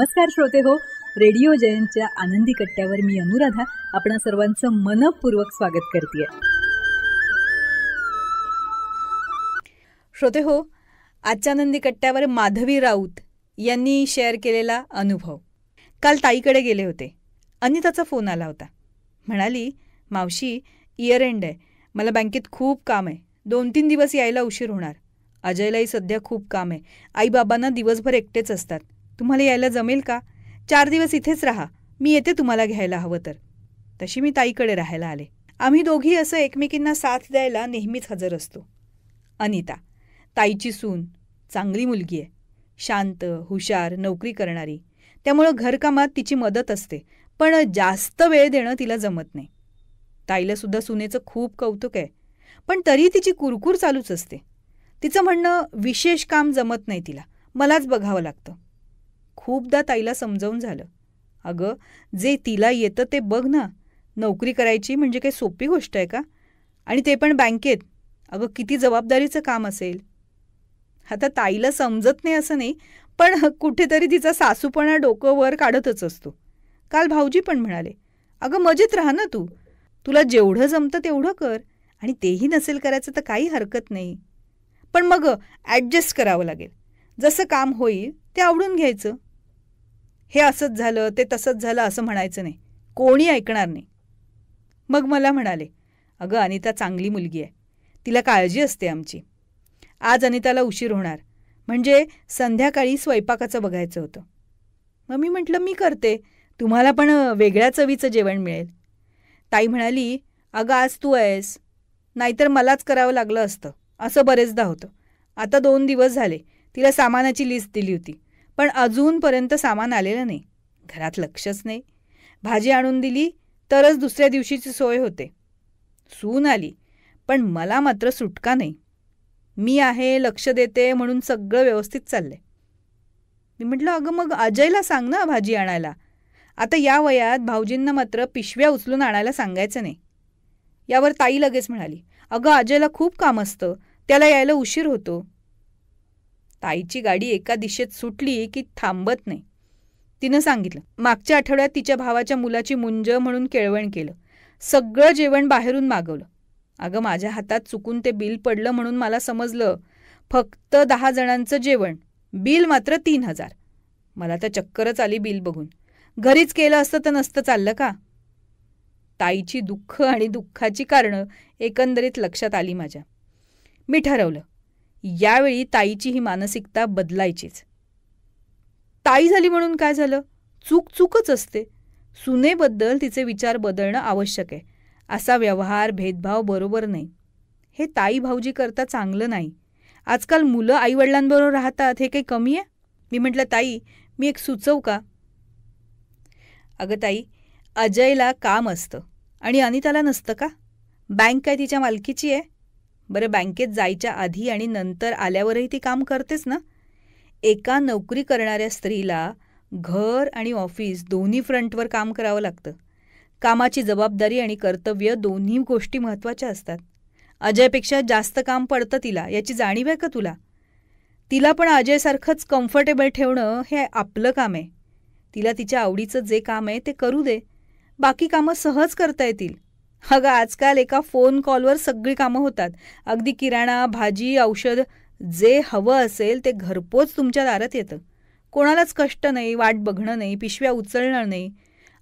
नमस्कार श्रोते हो रेडिओ जयंतच्या आनंदी कट्ट्यावर मी अनुराधा आपण सर्वांचं मनपूर्वक स्वागत करते श्रोते हो आजच्या आनंदी कट्ट्यावर माधवी राऊत यांनी शेअर केलेला अनुभव काल ताईकडे गेले होते अनिताचा फोन आला होता म्हणाली मावशी इयर एंड आहे मला बँकेत खूप काम आहे दोन तीन दिवस यायला उशीर होणार अजयलाही सध्या खूप काम आहे आईबाबांना दिवसभर एकटेच असतात तुम्हाला यायला जमेल का चार दिवस इथेच राहा मी येते तुम्हाला घ्यायला हवं तर तशी मी ताईकडे राहायला आले आम्ही दोघी असं एकमेकींना साथ द्यायला नेहमीच हजर असतो अनिता ताईची सून चांगली मुलगी आहे शांत हुशार नोकरी करणारी त्यामुळं घरकामात तिची मदत असते पण जास्त वेळ देणं तिला जमत नाही ताईलासुद्धा सुनेचं खूप कौतुक आहे पण तरी तिची कुरकूर चालूच असते तिचं म्हणणं विशेष काम जमत नाही तिला मलाच बघावं लागतं खूपदा ताईला समजावून झालं अगं जे तिला येतं ते बघ ना नोकरी करायची म्हणजे काही सोपी गोष्ट आहे का आणि ते पण बँकेत अगं किती जबाबदारीचं काम असेल आता ताईला समजत नाही असं नाही पण कुठेतरी तिचा सासूपणा डोकं वर काढतच असतो काल भाऊजी पण म्हणाले अगं मजेत राहा ना तू तुला जेवढं जमतं तेवढं कर आणि तेही नसेल करायचं तर काही हरकत नाही पण मग ॲडजस्ट करावं लागेल जसं काम होईल ते आवडून घ्यायचं हे असंच झालं ते तसंच झालं असं म्हणायचं नाही कोणी ऐकणार नाही मग मला म्हणाले अगं अनिता चांगली मुलगी आहे तिला काळजी असते आमची आज अनिताला उशीर होणार म्हणजे संध्याकाळी स्वयंपाकाचं बघायचं होतं मग मी म्हटलं मी करते तुम्हाला पण वेगळ्या चवीचं जेवण मिळेल ताई म्हणाली अगं आज तू आहेस नाहीतर मलाच करावं लागलं असतं असं बरेचदा होतं आता दोन दिवस झाले तिला सामानाची लिस्ट दिली होती पण अजूनपर्यंत सामान आलेलं नाही घरात लक्षच नाही भाजी आणून दिली तरच दुसऱ्या दिवशीची सोय होते सून आली पण मला मात्र सुटका नाही मी आहे लक्ष देते म्हणून सगळं व्यवस्थित चाललंय मी म्हटलं अगं मग अजयला सांग ना भाजी आणायला आता या वयात भाऊजींना मात्र पिशव्या उचलून आणायला सांगायचं नाही यावर ताई लगेच म्हणाली अगं अजयला खूप काम असतं त्याला यायला उशीर होतो ताईची गाडी एका दिशेत सुटली की थांबत नाही तिनं सांगितलं मागच्या आठवड्यात तिच्या भावाच्या मुलाची मुंज म्हणून केळवण केलं सगळं जेवण बाहेरून मागवलं अगं माझ्या हातात चुकून ते बिल पडलं म्हणून मला समजलं फक्त दहा जणांचं जेवण बिल मात्र तीन हजार मला तर चक्करच आली बिल बघून घरीच केलं असतं तर नसतं चाललं का ताईची दुःख आणि दुःखाची कारणं एकंदरीत लक्षात आली माझ्या मी ठरवलं यावेळी ताईची ही मानसिकता बदलायचीच ताई झाली म्हणून काय झालं चूक चूकच असते सुनेबद्दल तिचे विचार बदलणं आवश्यक आहे असा व्यवहार भेदभाव बरोबर नाही हे ताई भाऊजी करता चांगलं नाही आजकाल मुलं आईवडिलांबरोबर राहतात हे काही कमी आहे मी म्हटलं ताई मी एक सुचव का अगं ताई अजयला काम असतं आणि अनिताला नसतं का बँक काय तिच्या मालकीची आहे बरं बँकेत जायच्या आधी आणि नंतर आल्यावरही ती काम करतेच ना एका नोकरी करणाऱ्या स्त्रीला घर आणि ऑफिस दोन्ही फ्रंटवर काम करावं लागतं कामाची जबाबदारी आणि कर्तव्य दोन्ही गोष्टी महत्त्वाच्या असतात अजयपेक्षा जास्त काम पडतं तिला याची जाणीव आहे का तुला तिला पण अजयसारखंच कम्फर्टेबल ठेवणं हे आपलं काम आहे तिला तिच्या आवडीचं जे काम आहे ते करू दे बाकी कामं सहज करता येतील अगं आजकाल एका फोन कॉलवर सगळी कामं होतात अगदी किराणा भाजी औषध जे हवं असेल ते घरपोच तुमच्या दारात येतं कोणालाच कष्ट नाही वाट बघणं नाही पिशव्या उचलणं नाही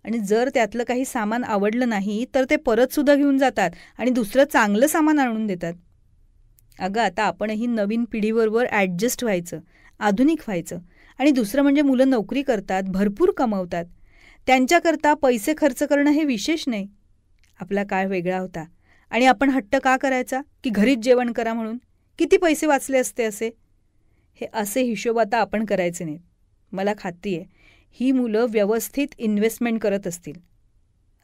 आणि जर त्यातलं काही सामान आवडलं नाही तर ते परतसुद्धा घेऊन जातात आणि दुसरं चांगलं सामान आणून देतात अगं आता आपणही नवीन पिढीबरोबर ॲडजस्ट व्हायचं आधुनिक व्हायचं आणि दुसरं म्हणजे मुलं नोकरी करतात भरपूर कमवतात त्यांच्याकरता पैसे खर्च करणं हे विशेष नाही आपला काळ वेगळा होता आणि आपण हट्ट का करायचा की घरीच जेवण करा म्हणून किती पैसे वाचले असते असे हे असे हिशोब आता आपण करायचे नाहीत मला खात्री आहे ही मुलं व्यवस्थित इन्व्हेस्टमेंट करत असतील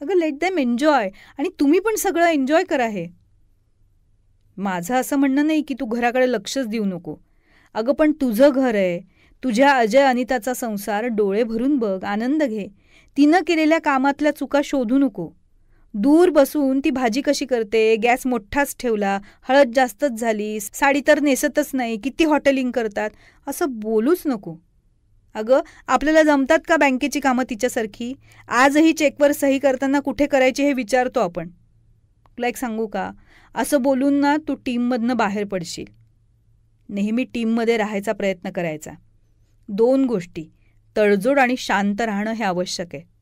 अगं लेट दॅम एन्जॉय आणि तुम्ही पण सगळं एन्जॉय करा हे माझं असं म्हणणं नाही की तू घराकडे लक्षच देऊ नको अगं पण तुझं घर आहे तुझ्या अजय अनिताचा संसार डोळे भरून बघ आनंद घे तिनं केलेल्या कामातल्या चुका शोधू नको दूर बसून ती भाजी कशी करते गॅस मोठाच ठेवला हळद जास्तच झाली साडी तर नेसतच नाही किती हॉटेलिंग करतात असं बोलूच नको अगं आपल्याला जमतात का बँकेची कामं तिच्यासारखी आजही चेकवर सही करताना कुठे करायची हे विचारतो आपण तुला एक सांगू का असं बोलून ना तू टीममधनं बाहेर पडशील नेहमी टीममध्ये राहायचा प्रयत्न करायचा दोन गोष्टी तडजोड आणि शांत राहणं हे आवश्यक आहे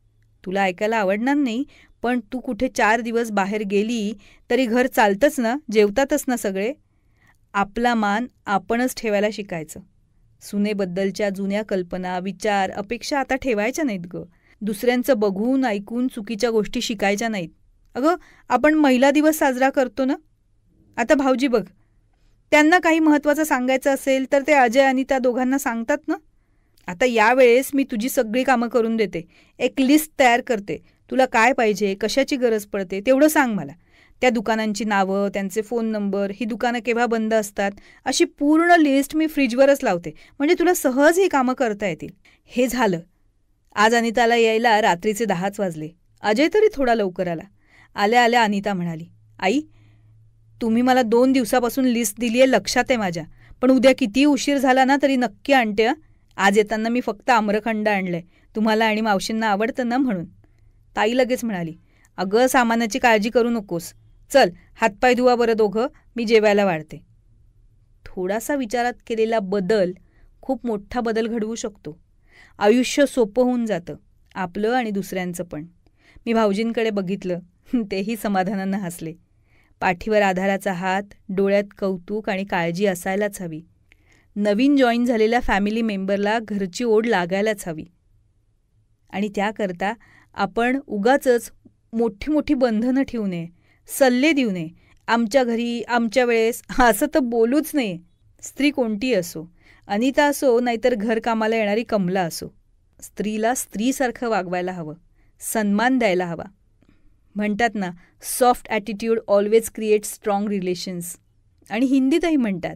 तुला ऐकायला आवडणार नाही पण तू कुठे चार दिवस बाहेर गेली तरी घर चालतंच ना जेवतातच ना सगळे आपला मान आपणच ठेवायला शिकायचं सुनेबद्दलच्या जुन्या कल्पना विचार अपेक्षा आता ठेवायच्या नाहीत ग दुसऱ्यांचं बघून ऐकून चुकीच्या गोष्टी शिकायच्या नाहीत अगं आपण महिला दिवस साजरा करतो ना आता भाऊजी बघ त्यांना काही महत्त्वाचं सांगायचं असेल तर ते अजय आणि त्या दोघांना सांगतात ना आता यावेळेस मी तुझी सगळी कामं करून देते एक लिस्ट तयार करते तुला काय पाहिजे कशाची गरज पडते तेवढं सांग मला त्या दुकानांची नावं त्यांचे फोन नंबर ही दुकानं केव्हा बंद असतात अशी पूर्ण लिस्ट मी फ्रीजवरच लावते म्हणजे तुला सहज ही कामं करता येतील हे झालं आज अनिताला यायला रात्रीचे दहाच वाजले अजय तरी थोडा लवकर आला आल्या आल्या अनिता म्हणाली आई तुम्ही मला दोन दिवसापासून लिस्ट दिली आहे लक्षात आहे माझ्या पण उद्या किती उशीर झाला ना तरी नक्की आणते आज येताना मी फक्त आम्रखंड आणलं तुम्हाला आणि मावशींना आवडतं ना म्हणून ताई लगेच म्हणाली अगं सामानाची काळजी करू नकोस चल हातपाय धुवा बरं दोघं मी जेवायला वाढते थोडासा विचारात केलेला बदल खूप मोठा बदल घडवू शकतो आयुष्य सोपं होऊन जातं आपलं आणि दुसऱ्यांचं पण मी भाऊजींकडे बघितलं तेही समाधानानं हसले पाठीवर आधाराचा हात डोळ्यात कौतुक आणि काळजी असायलाच हवी नवीन जॉईन झालेल्या फॅमिली मेंबरला घरची ओढ लागायलाच हवी आणि त्याकरता आपण उगाचच मोठी मोठी बंधनं ठेवू नये सल्ले देऊ नये आमच्या घरी आमच्या वेळेस असं तर बोलूच नाही स्त्री कोणती असो अनिता असो नाहीतर घरकामाला येणारी कमला असो स्त्रीला स्त्रीसारखं वागवायला हवं सन्मान द्यायला हवा म्हणतात ना soft attitude always create strong relations आणि हिंदीतही म्हणतात